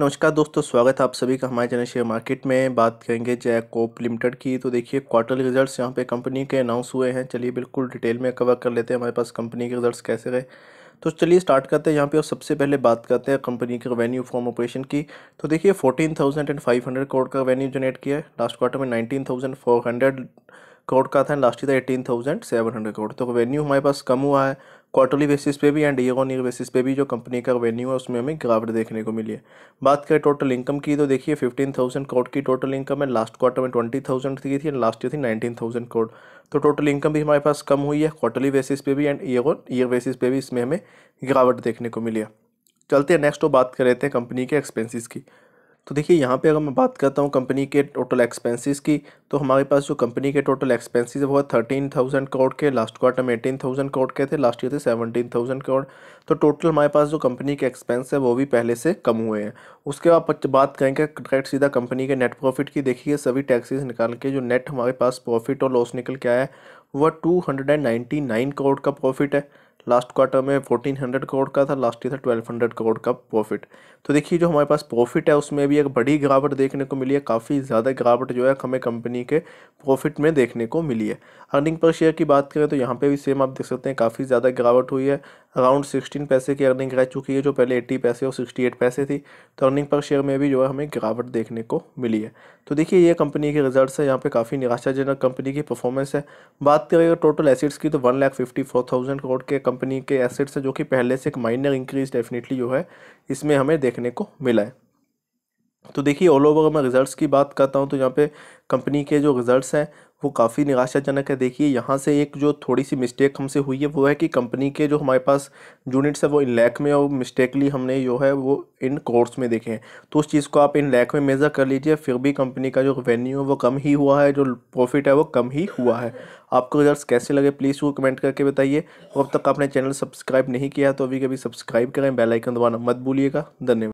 नमस्कार दोस्तों स्वागत है आप सभी का हमारे चैनल शेयर मार्केट में बात करेंगे जैकोप लिमिटेड की तो देखिए क्वार्टरली रिजल्ट्स यहाँ पे कंपनी के अनाउंस हुए हैं चलिए बिल्कुल डिटेल में कवर कर लेते हैं हमारे पास कंपनी के रिजल्ट्स कैसे रहे तो चलिए स्टार्ट करते हैं यहाँ पे और सबसे पहले बात करते हैं कंपनी के रेवेन्यू फॉर्म ऑपरेशन की तो देखिए fourteen thousand and five hundred crore का रेवेन्यू जनरेट किया है लास्ट क्वार्टर में nineteen thousand four hundred crore का था last year eighteen thousand seven hundred crore तो रेवेन्यू तो हमारे पास कम हुआ है क्वार्टरली बेसिस पे भी and year on year basis पे भी जो कंपनी का रेवेन्यू है उसमें हमें गिरावट देखने को मिली है बात करें टोटल इनकम की तो देखिए फिफ्टीन थाउजेंड करोड़ की टोटल इनकम है लास्ट क्वार्टर में ट्वेंटी थाउजेंड की थी एंड लास्ट ईयर थी नाइनटीन थाउजेंड करोड़ तो टोटल इनकम भी हमारे पास कम हुई है क्वार्टरली बेसिस पे भी and year on year basis पे भी इसमें हमें गिरावट देखने को मिली है चलते हैं नेक्स्ट तो बात कर रहे थे कंपनी के एक्सपेंसिस की तो देखिए यहाँ पे अगर मैं बात करता हूँ कंपनी के टोटल एक्सपेंसेस की तो हमारे पास जो कंपनी के टोटल एक्सपेंसेस है वो है थर्टीन थाउजेंड करोड़ के लास्ट क्वार्टर में एटीन थाउजेंड करोड़ के थे लास्ट ईयर थे सेवनटीन थाउजेंड करोड़ तो टोटल हमारे पास जो कंपनी के एक्सपेंस है वो भी पहले से कम हुए हैं उसके बाद बात करेंगे डायरेक्ट सीधा कंपनी के नेट प्रॉफिट की देखिए सभी टैक्सेस निकाल के जो नेट हमारे पास प्रॉफिट और लॉस निकल के आया है वह two hundred and ninety nine crore का प्रॉफिट है लास्ट क्वार्टर में फोर्टीन हंड्रेड करोड़ का था लास्ट ईयर था ट्वेल्व हंड्रेड करोड़ का प्रॉफिट तो देखिए जो हमारे पास प्रॉफिट है उसमें भी एक बड़ी गिरावट देखने को मिली है काफ़ी ज़्यादा गिरावट जो है हमें कंपनी के प्रॉफिट में देखने को मिली है अर्निंग पर शेयर की बात करें तो यहाँ पर भी सेम आप देख सकते हैं काफ़ी ज़्यादा गिरावट हुई है अराउंड सिक्सटीन पैसे की अर्निंग रह चुकी है जो पहले एट्टी पैसे और सिक्सटी एट पैसे थी तो अर्निंग पर शेयर में भी जो है हमें गिरावट देखने को मिली है तो देखिए ये कंपनी के रिजल्ट्स है यहाँ पे काफ़ी निराशाजनक कंपनी की परफॉर्मेंस है बात करें टोटल एसिड्स की तो one lakh fifty four thousand crore के कंपनी के एसिड्स हैं जो कि पहले से एक माइनर इंक्रीज डेफिनेटली जो है इसमें हमें देखने को मिला है तो देखिए ऑल ओवर मैं रिज़ल्ट्स की बात करता हूँ तो यहाँ पे कंपनी के जो रिज़ल्ट्स हैं वो काफ़ी निराशाजनक है देखिए यहाँ से एक जो थोड़ी सी मिस्टेक हमसे हुई है वो है कि कंपनी के जो हमारे पास यूनिट्स है वो इन लैक में और मिस्टेकली हमने जो है वो इन कोर्स में देखे हैं तो उस चीज़ को आप इन लैक में मेज़र कर लीजिए फिर भी कंपनी का जो रेवेन्यू है वो कम ही हुआ है जो प्रॉफिट है वो कम ही हुआ है आपको रिजल्ट कैसे लगे प्लीज़ वो कमेंट करके बताइए और अब तक आपने चैनल सब्सक्राइब नहीं किया तो अभी कभी सब्सक्राइब करें बेलाइकन दबाना मत भूलिएगा धन्यवाद